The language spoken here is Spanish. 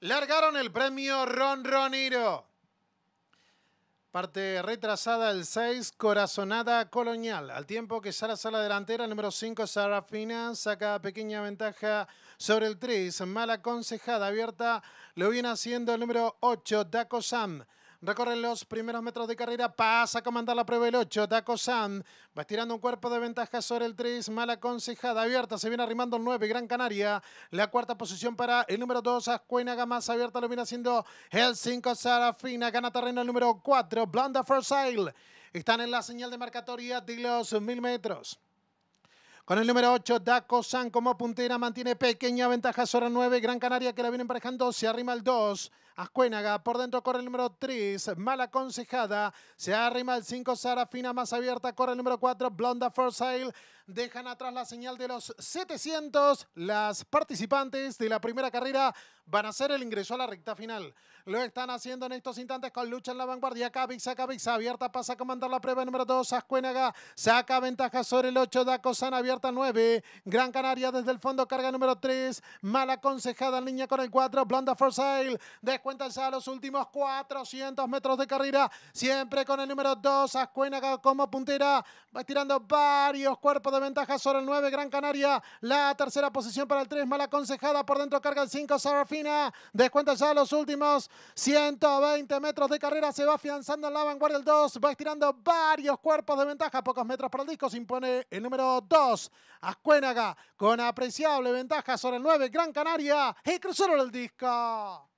largaron el premio Ron Roniro. Parte retrasada el 6, Corazonada Colonial. Al tiempo que Sara Sala delantera, el número 5, Sarafina, saca pequeña ventaja sobre el 3. Mala aconsejada abierta lo viene haciendo el número 8, Daco Sam. Recorre los primeros metros de carrera, pasa a comandar la prueba el 8, Daco San, va estirando un cuerpo de ventaja sobre el 3, Mala aconsejada, abierta, se viene arrimando el 9, Gran Canaria, la cuarta posición para el número 2, Ascuénaga, más abierta, lo viene haciendo el 5, Sarafina, gana terreno el número 4, Blanda Sale. están en la señal de marcatoria de los 1000 metros. Con el número 8, Daco San como puntera, mantiene pequeña ventaja sobre el 9, Gran Canaria que la viene emparejando, se arrima el 2. Ascuénaga, por dentro corre el número 3, mal aconsejada, se arrima el 5, Sarafina más abierta, corre el número 4, Blonda for dejan atrás la señal de los 700, las participantes de la primera carrera van a hacer el ingreso a la recta final. Lo están haciendo en estos instantes con lucha en la vanguardia. Cabixa, Cabixa, abierta, pasa a comandar la prueba número 2. Ascuénaga saca ventaja sobre el 8. Cosana abierta 9. Gran Canaria desde el fondo, carga número 3. Mal aconsejada en línea con el 4. Blonda Forsail. De descuentan ya los últimos 400 metros de carrera. Siempre con el número 2, Ascuénaga como puntera. Va tirando varios cuerpos de ventaja sobre el 9, Gran Canaria. La tercera posición para el 3, mal aconsejada. Por dentro carga el 5, Sarafina. Descuenta ya los últimos 120 metros de carrera. Se va afianzando en la vanguardia el 2. Va estirando varios cuerpos de ventaja. Pocos metros para el disco. Se impone el número 2, Ascuénaga. Con apreciable ventaja sobre el 9, Gran Canaria. Y cruzaron el disco.